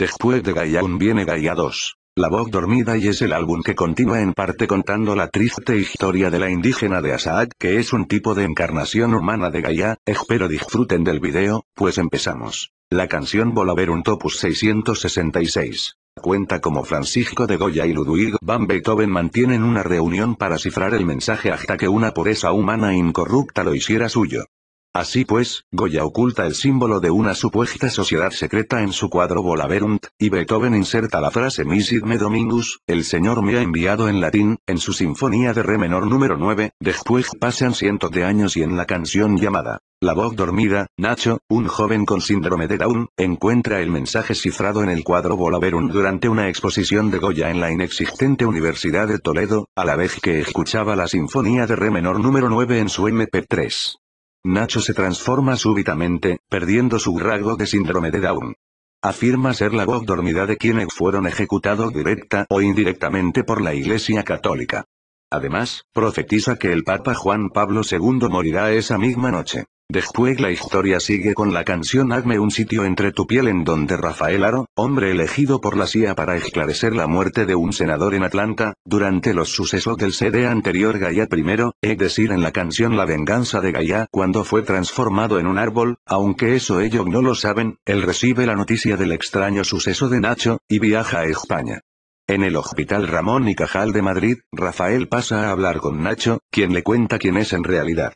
Después de Gaia 1 viene Gaia 2. La voz dormida y es el álbum que continúa en parte contando la triste historia de la indígena de Asad, que es un tipo de encarnación humana de Gaia, espero disfruten del video, pues empezamos. La canción un Topus 666. Cuenta como Francisco de Goya y Ludwig van Beethoven mantienen una reunión para cifrar el mensaje hasta que una pureza humana incorrupta lo hiciera suyo. Así pues, Goya oculta el símbolo de una supuesta sociedad secreta en su cuadro Volaverunt, y Beethoven inserta la frase Misid me domingus, el Señor me ha enviado en latín, en su sinfonía de re menor número 9, después pasan cientos de años y en la canción llamada La voz dormida, Nacho, un joven con síndrome de Down, encuentra el mensaje cifrado en el cuadro Volaverunt durante una exposición de Goya en la inexistente Universidad de Toledo, a la vez que escuchaba la sinfonía de re menor número 9 en su MP3. Nacho se transforma súbitamente, perdiendo su rasgo de síndrome de Down. Afirma ser la voz dormida de quienes fueron ejecutados directa o indirectamente por la Iglesia Católica. Además, profetiza que el Papa Juan Pablo II morirá esa misma noche. Después la historia sigue con la canción Hazme un sitio entre tu piel en donde Rafael Aro, hombre elegido por la CIA para esclarecer la muerte de un senador en Atlanta, durante los sucesos del CD anterior Gaia I, es decir en la canción La venganza de Gaia cuando fue transformado en un árbol, aunque eso ellos no lo saben, él recibe la noticia del extraño suceso de Nacho, y viaja a España. En el Hospital Ramón y Cajal de Madrid, Rafael pasa a hablar con Nacho, quien le cuenta quién es en realidad.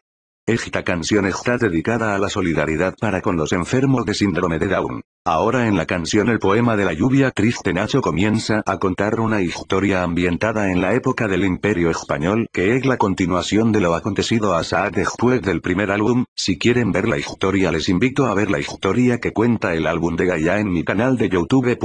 Esta canción está dedicada a la solidaridad para con los enfermos de síndrome de Down. Ahora en la canción El poema de la lluvia triste Nacho comienza a contar una historia ambientada en la época del Imperio Español que es la continuación de lo acontecido a Saad después del primer álbum, si quieren ver la historia les invito a ver la historia que cuenta el álbum de Gaia en mi canal de youtube.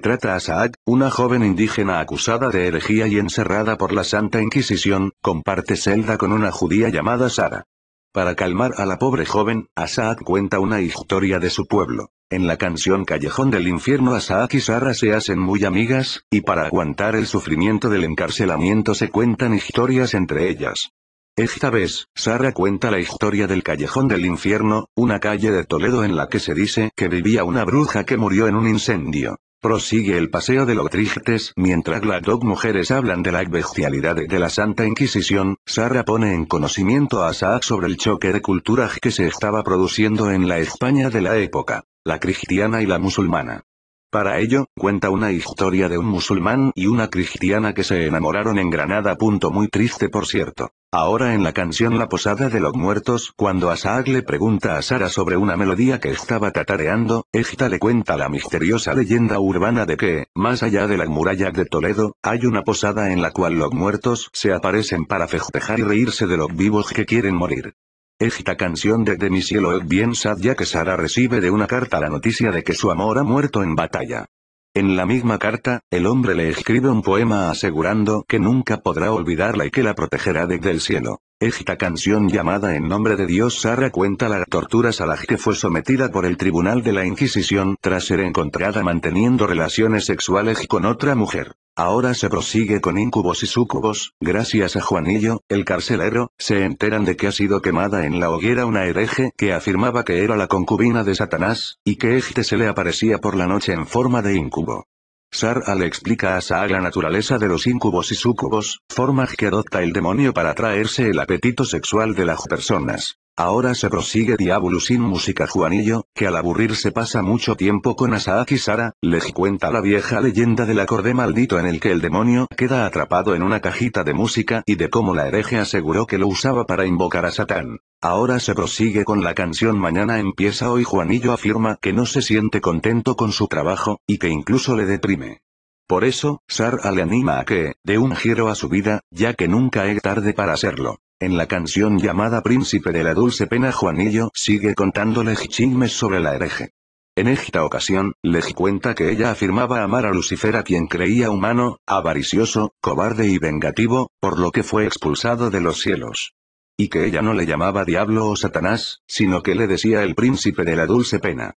trata a Saad, una joven indígena acusada de herejía y encerrada por la Santa Inquisición, comparte celda con una judía llamada Sara. Para calmar a la pobre joven, Asaad cuenta una historia de su pueblo. En la canción Callejón del Infierno Asaad y Sara se hacen muy amigas, y para aguantar el sufrimiento del encarcelamiento se cuentan historias entre ellas. Esta vez, Sara cuenta la historia del Callejón del Infierno, una calle de Toledo en la que se dice que vivía una bruja que murió en un incendio. Prosigue el paseo de los tristes mientras las dos mujeres hablan de la bestialidad de la Santa Inquisición, Sara pone en conocimiento a Saad sobre el choque de culturas que se estaba produciendo en la España de la época, la cristiana y la musulmana. Para ello, cuenta una historia de un musulmán y una cristiana que se enamoraron en Granada. Punto muy triste por cierto. Ahora en la canción La Posada de los Muertos, cuando Asaak le pregunta a Sara sobre una melodía que estaba tatareando, Egita le cuenta la misteriosa leyenda urbana de que, más allá de la muralla de Toledo, hay una posada en la cual los muertos se aparecen para festejar y reírse de los vivos que quieren morir. Egita canción de Demi cielo es bien sad ya que Sara recibe de una carta la noticia de que su amor ha muerto en batalla. En la misma carta, el hombre le escribe un poema asegurando que nunca podrá olvidarla y que la protegerá desde el cielo. Esta canción llamada En nombre de Dios Sara cuenta las torturas a las que fue sometida por el Tribunal de la Inquisición tras ser encontrada manteniendo relaciones sexuales con otra mujer. Ahora se prosigue con incubos y súcubos, gracias a Juanillo, el carcelero, se enteran de que ha sido quemada en la hoguera una hereje que afirmaba que era la concubina de Satanás, y que este se le aparecía por la noche en forma de incubo. Sara le explica a Saa la naturaleza de los incubos y súcubos, formas que adopta el demonio para traerse el apetito sexual de las personas. Ahora se prosigue Diablo sin música Juanillo, que al aburrirse pasa mucho tiempo con Asaaki Sara, les cuenta la vieja leyenda del acorde maldito en el que el demonio queda atrapado en una cajita de música y de cómo la hereje aseguró que lo usaba para invocar a Satán. Ahora se prosigue con la canción Mañana empieza hoy Juanillo afirma que no se siente contento con su trabajo, y que incluso le deprime. Por eso, Sara le anima a que, dé un giro a su vida, ya que nunca es tarde para hacerlo. En la canción llamada Príncipe de la Dulce Pena Juanillo sigue contándole chismes sobre la hereje. En esta ocasión, le cuenta que ella afirmaba amar a Lucifer a quien creía humano, avaricioso, cobarde y vengativo, por lo que fue expulsado de los cielos. Y que ella no le llamaba diablo o satanás, sino que le decía el príncipe de la dulce pena.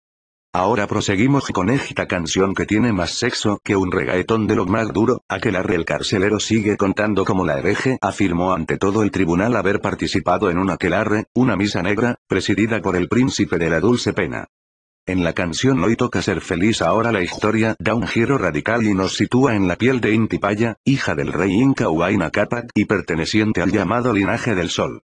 Ahora proseguimos con esta canción que tiene más sexo que un reggaetón de lo más duro, aquelarre el carcelero sigue contando como la hereje afirmó ante todo el tribunal haber participado en un aquelarre, una misa negra, presidida por el príncipe de la dulce pena. En la canción Hoy toca ser feliz ahora la historia da un giro radical y nos sitúa en la piel de Intipaya, hija del rey Inca Huayna Cápac y perteneciente al llamado linaje del sol.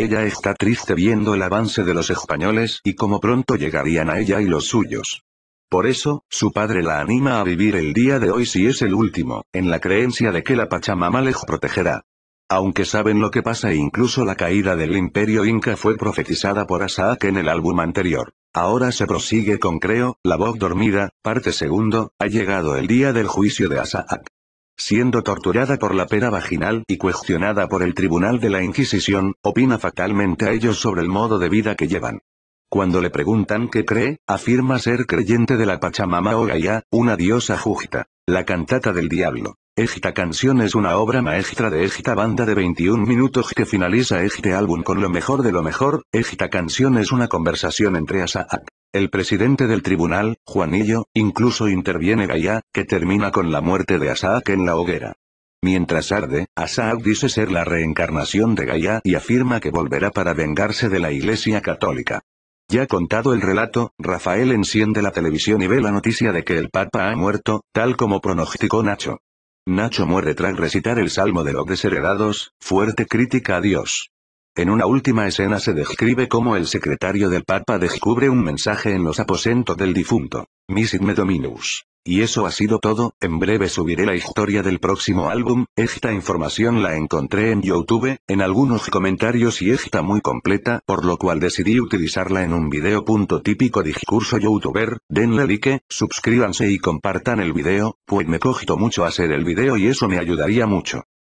Ella está triste viendo el avance de los españoles y cómo pronto llegarían a ella y los suyos. Por eso, su padre la anima a vivir el día de hoy si es el último, en la creencia de que la Pachamama les protegerá. Aunque saben lo que pasa e incluso la caída del imperio inca fue profetizada por Asaak en el álbum anterior. Ahora se prosigue con Creo, la voz dormida, parte segundo, ha llegado el día del juicio de Asaak siendo torturada por la pera vaginal y cuestionada por el Tribunal de la Inquisición, opina fatalmente a ellos sobre el modo de vida que llevan. Cuando le preguntan qué cree, afirma ser creyente de la Pachamama o una diosa jújita. La cantata del diablo. Esta canción es una obra maestra de esta banda de 21 minutos que finaliza este álbum con lo mejor de lo mejor. Esta canción es una conversación entre Asaak el presidente del tribunal, Juanillo, incluso interviene Gaia, que termina con la muerte de Asaak en la hoguera. Mientras arde, Asaak dice ser la reencarnación de Gaia y afirma que volverá para vengarse de la Iglesia Católica. Ya contado el relato, Rafael enciende la televisión y ve la noticia de que el Papa ha muerto, tal como pronosticó Nacho. Nacho muere tras recitar el Salmo de los desheredados, fuerte crítica a Dios. En una última escena se describe cómo el secretario del Papa descubre un mensaje en los aposentos del difunto. me Dominus. Y eso ha sido todo, en breve subiré la historia del próximo álbum, esta información la encontré en Youtube, en algunos comentarios y está muy completa, por lo cual decidí utilizarla en un video. Típico discurso youtuber, denle like, suscríbanse y compartan el video, pues me cogito mucho hacer el video y eso me ayudaría mucho.